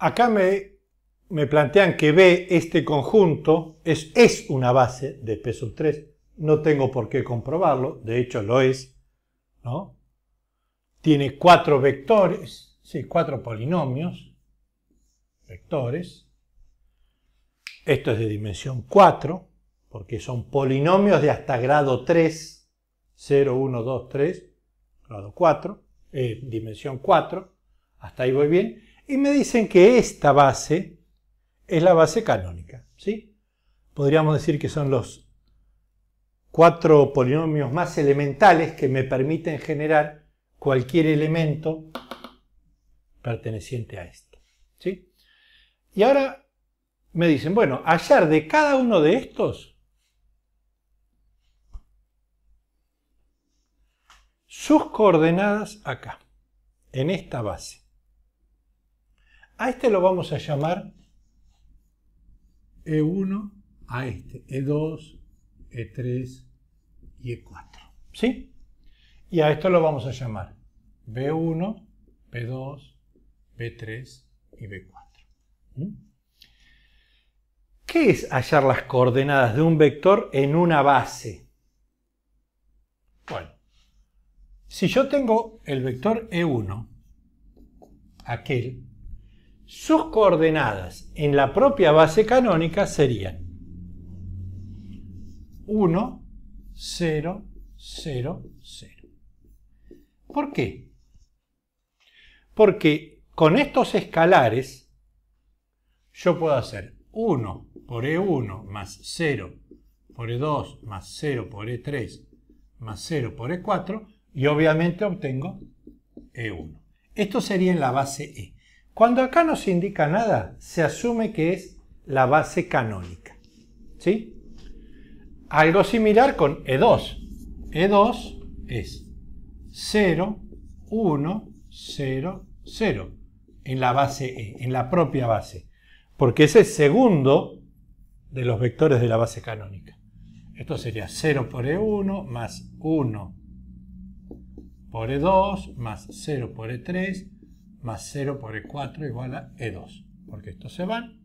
Acá me, plantean que B, este conjunto, es, una base de P 3. No tengo por qué comprobarlo, de hecho lo es. ¿no? Tiene cuatro vectores, sí, cuatro polinomios, vectores. Esto es de dimensión 4, porque son polinomios de hasta grado 3, 0, 1, 2, 3, grado 4, eh, dimensión 4, hasta ahí voy bien y me dicen que esta base es la base canónica. ¿sí? Podríamos decir que son los cuatro polinomios más elementales que me permiten generar cualquier elemento perteneciente a esto. ¿sí? Y ahora me dicen, bueno, hallar de cada uno de estos sus coordenadas acá, en esta base. A este lo vamos a llamar E1 a este, E2, E3 y E4. ¿Sí? Y a esto lo vamos a llamar B1, B2, B3 y B4. ¿Mm? ¿Qué es hallar las coordenadas de un vector en una base? Bueno, si yo tengo el vector E1, aquel, sus coordenadas en la propia base canónica serían 1, 0, 0, 0. ¿Por qué? Porque con estos escalares yo puedo hacer 1 por E1 más 0 por E2 más 0 por E3 más 0 por E4 y obviamente obtengo E1. Esto sería en la base E. Cuando acá no se indica nada, se asume que es la base canónica. ¿Sí? Algo similar con E2. E2 es 0, 1, 0, 0 en la base E, en la propia base, porque es el segundo de los vectores de la base canónica. Esto sería 0 por E1 más 1 por E2 más 0 por E3 más 0 por E4 igual a E2, porque estos se van.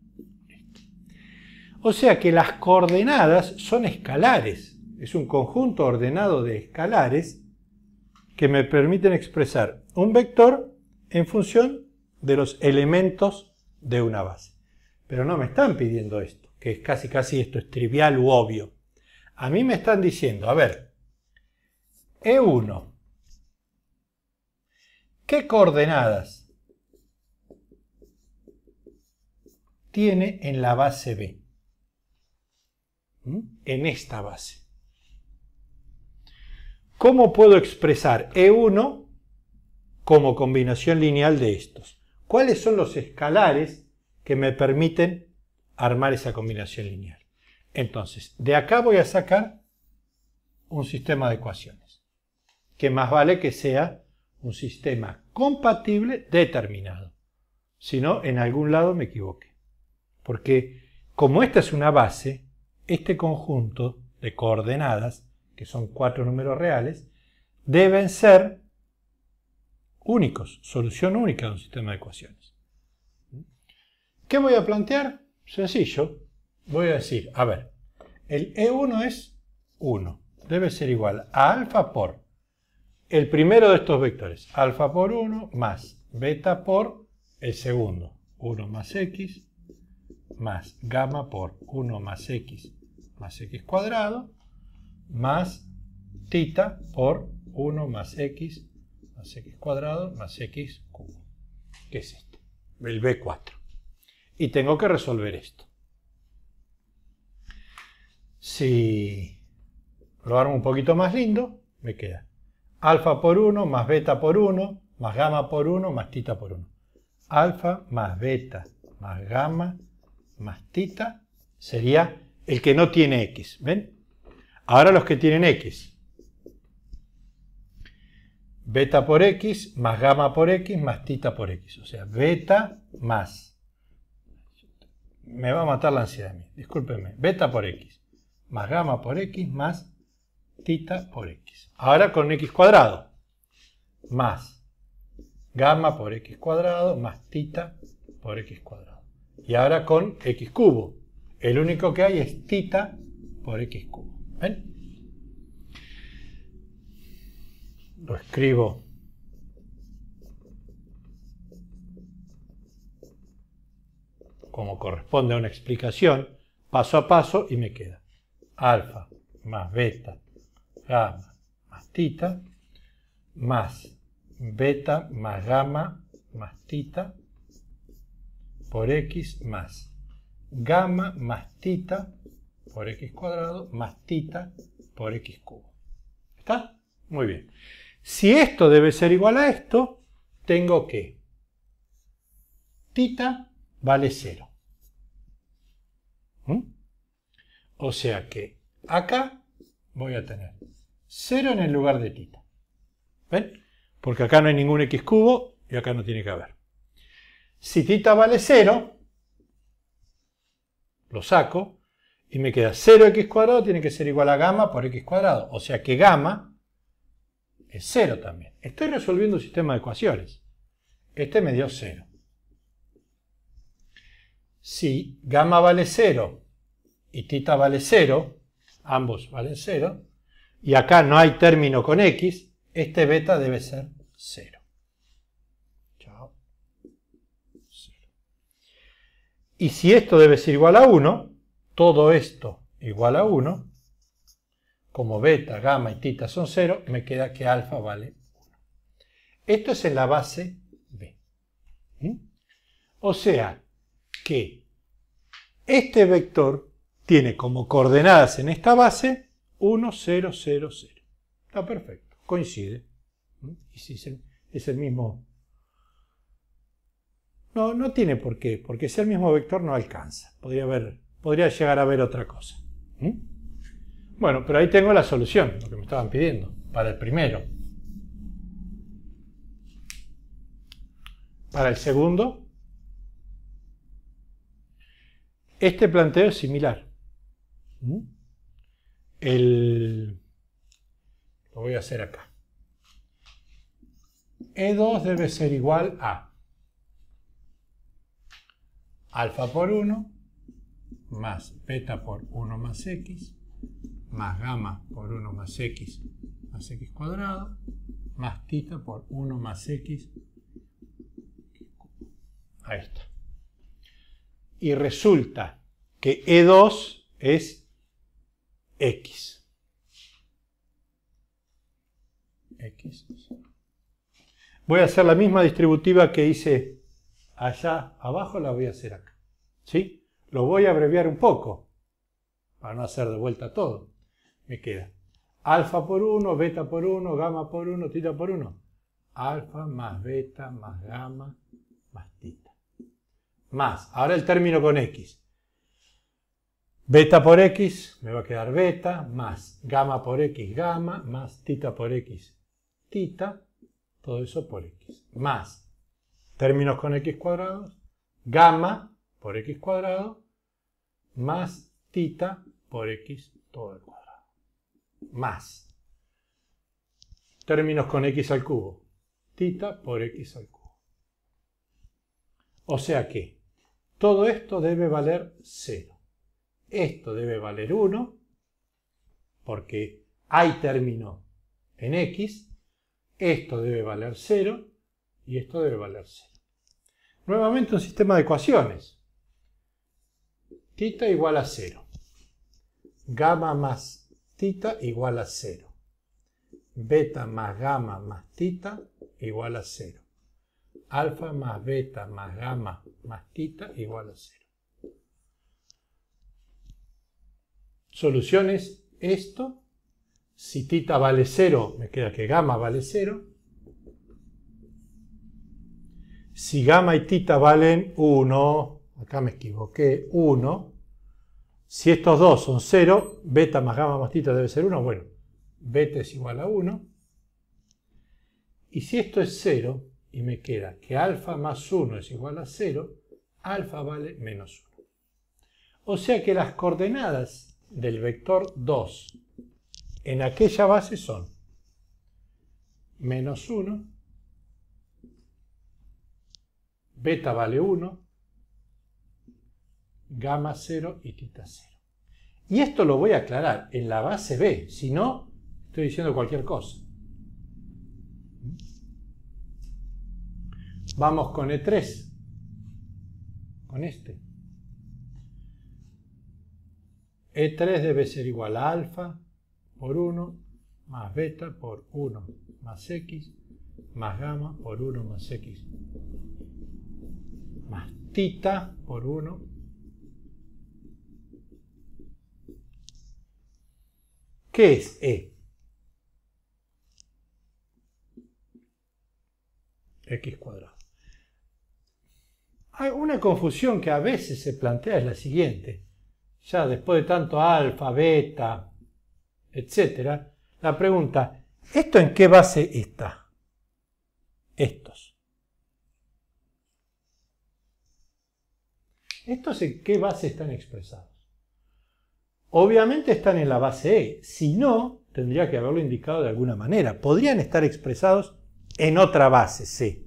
O sea que las coordenadas son escalares, es un conjunto ordenado de escalares que me permiten expresar un vector en función de los elementos de una base. Pero no me están pidiendo esto, que es casi casi esto es trivial u obvio. A mí me están diciendo, a ver, E1, ¿qué coordenadas tiene en la base B. ¿Mm? En esta base. ¿Cómo puedo expresar E1 como combinación lineal de estos? ¿Cuáles son los escalares que me permiten armar esa combinación lineal? Entonces, de acá voy a sacar un sistema de ecuaciones, que más vale que sea un sistema compatible determinado, si no, en algún lado me equivoqué porque como esta es una base, este conjunto de coordenadas, que son cuatro números reales, deben ser únicos, solución única de un sistema de ecuaciones. ¿Qué voy a plantear? Sencillo, voy a decir, a ver, el E1 es 1, debe ser igual a alfa por el primero de estos vectores, alfa por 1 más beta por el segundo, 1 más x más gamma por 1 más x más x cuadrado más tita por 1 más x más x cuadrado más x cubo. ¿Qué es este, El B4. Y tengo que resolver esto. Si lo armo un poquito más lindo, me queda alfa por 1 más beta por 1 más gamma por 1 más tita por 1. Alfa más beta más gamma más tita sería el que no tiene x. ¿Ven? Ahora los que tienen x. Beta por x más gamma por x más tita por x. O sea, beta más. Me va a matar la ansiedad a mí. Discúlpenme. Beta por x más gamma por x más tita por x. Ahora con x cuadrado. Más gamma por x cuadrado más tita por x cuadrado y ahora con x cubo. El único que hay es tita por x cubo. ¿Ven? Lo escribo. como corresponde a una explicación, paso a paso y me queda alfa más beta gamma más tita más beta más gamma más tita por x más gamma más tita por x cuadrado más tita por x cubo. ¿Está? Muy bien. Si esto debe ser igual a esto, tengo que tita vale 0. ¿Mm? O sea que acá voy a tener 0 en el lugar de tita. ¿Ven? Porque acá no hay ningún x cubo y acá no tiene que haber. Si tita vale 0, lo saco y me queda 0x cuadrado tiene que ser igual a gamma por x cuadrado. O sea que gamma es 0 también. Estoy resolviendo un sistema de ecuaciones. Este me dio 0. Si gamma vale 0 y tita vale 0, ambos valen 0, y acá no hay término con x, este beta debe ser 0. Y si esto debe ser igual a 1, todo esto igual a 1, como beta, gamma y tita son 0, me queda que alfa vale 1. Esto es en la base B. O sea que este vector tiene como coordenadas en esta base 1, 0, 0, 0. Está perfecto, coincide. Y si es el, es el mismo no, no tiene por qué, porque si el mismo vector no alcanza. Podría, podría llegar a ver otra cosa. Bueno, pero ahí tengo la solución, lo que me estaban pidiendo, para el primero. Para el segundo, este planteo es similar. El, lo voy a hacer acá. E2 debe ser igual a alfa por 1 más beta por 1 más x más gamma por 1 más x más x cuadrado más tita por 1 más x ahí está y resulta que E2 es X voy a hacer la misma distributiva que hice allá abajo, la voy a hacer acá. ¿Sí? Lo voy a abreviar un poco para no hacer de vuelta todo. Me queda alfa por 1, beta por 1, gamma por 1, tita por 1. Alfa más beta más gamma más tita. Más, ahora el término con x. Beta por x me va a quedar beta más gamma por x gamma más tita por x tita, todo eso por x. Más términos con x cuadrados, gamma por x cuadrado, más tita por x todo al cuadrado. Más términos con x al cubo, tita por x al cubo. O sea que todo esto debe valer 0. Esto debe valer 1, porque hay término en x. Esto debe valer 0 y esto debe valer 0. Nuevamente un sistema de ecuaciones. Tita igual a cero. Gamma más tita igual a cero. Beta más gamma más tita igual a cero. Alfa más beta más gamma más tita igual a 0. Soluciones esto. Si tita vale 0, me queda que gamma vale 0 si gamma y tita valen 1, acá me equivoqué, 1. Si estos dos son 0, beta más gamma más tita debe ser 1. Bueno, beta es igual a 1. Y si esto es 0, y me queda que alfa más 1 es igual a 0, alfa vale menos 1. O sea que las coordenadas del vector 2 en aquella base son menos 1, beta vale 1, gamma 0 y tita 0. Y esto lo voy a aclarar en la base B, si no, estoy diciendo cualquier cosa. Vamos con E3, con este. E3 debe ser igual a alfa por 1 más beta por 1 más x más gamma por 1 más x más tita por 1. ¿Qué es E? X cuadrado. Hay una confusión que a veces se plantea es la siguiente. Ya después de tanto alfa, beta, etc. La pregunta, ¿esto en qué base está? Estos. ¿Estos en qué base están expresados? Obviamente están en la base E, si no, tendría que haberlo indicado de alguna manera. Podrían estar expresados en otra base C,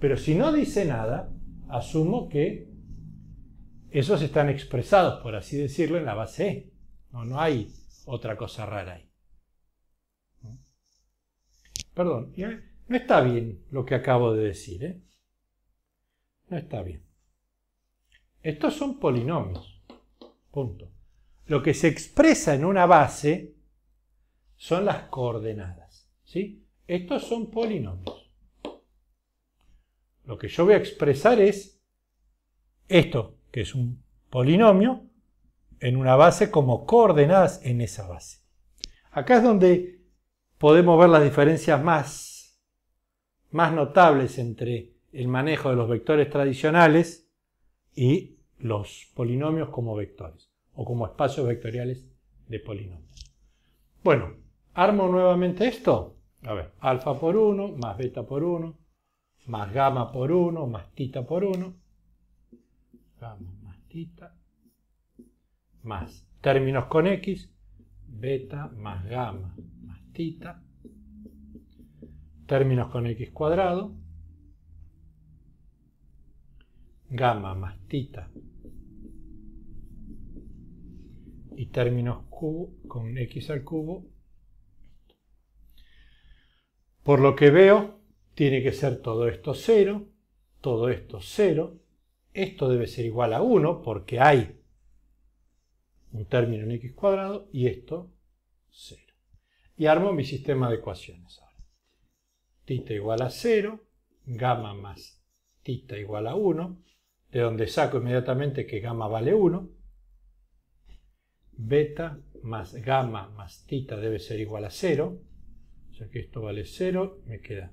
pero si no dice nada, asumo que esos están expresados, por así decirlo, en la base E. No, no hay otra cosa rara ahí. Perdón, no está bien lo que acabo de decir. ¿eh? No está bien. Estos son polinomios. Punto. Lo que se expresa en una base son las coordenadas. ¿sí? Estos son polinomios. Lo que yo voy a expresar es esto, que es un polinomio, en una base como coordenadas en esa base. Acá es donde podemos ver las diferencias más, más notables entre el manejo de los vectores tradicionales y los polinomios como vectores o como espacios vectoriales de polinomios. Bueno, armo nuevamente esto. A ver, alfa por 1, más beta por 1, más gamma por 1, más tita por 1. Gamma más tita, más términos con x, beta más gamma más tita, términos con x cuadrado, gamma más tita y términos cubo con x al cubo. Por lo que veo, tiene que ser todo esto cero, todo esto cero. esto debe ser igual a 1 porque hay un término en x cuadrado y esto 0. Y armo mi sistema de ecuaciones ahora. Tita igual a 0, gamma más tita igual a 1, de donde saco inmediatamente que gamma vale 1, beta más gamma más tita debe ser igual a 0, o sea que esto vale 0, me queda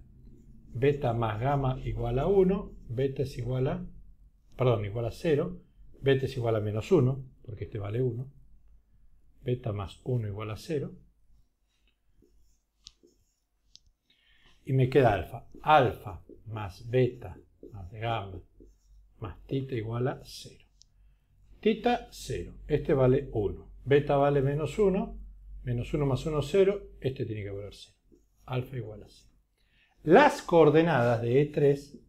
beta más gamma igual a 1, beta es igual a, perdón, igual a 0, beta es igual a menos 1, porque este vale 1, beta más 1 igual a 0, y me queda alfa, alfa más beta más gamma más tita igual a 0. Tita 0, este vale 1. Beta vale menos 1, menos 1 más 1 0, este tiene que valer 0. Alfa igual a 0. Las coordenadas de E3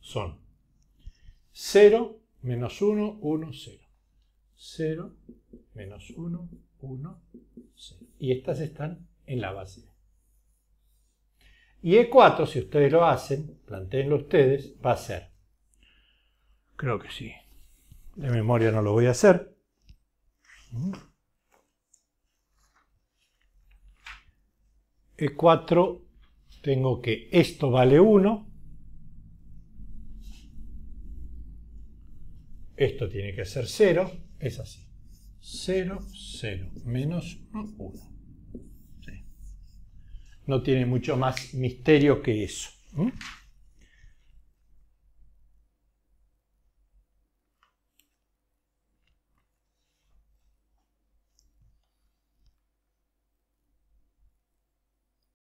son 0, menos 1, 1, 0. 0, menos 1, 1, 0. Y estas están en la base y E4, si ustedes lo hacen, planteenlo ustedes, va a ser. Creo que sí. De memoria no lo voy a hacer. E4, tengo que esto vale 1. Esto tiene que ser 0. Es así. 0, 0, menos 1 no tiene mucho más misterio que eso.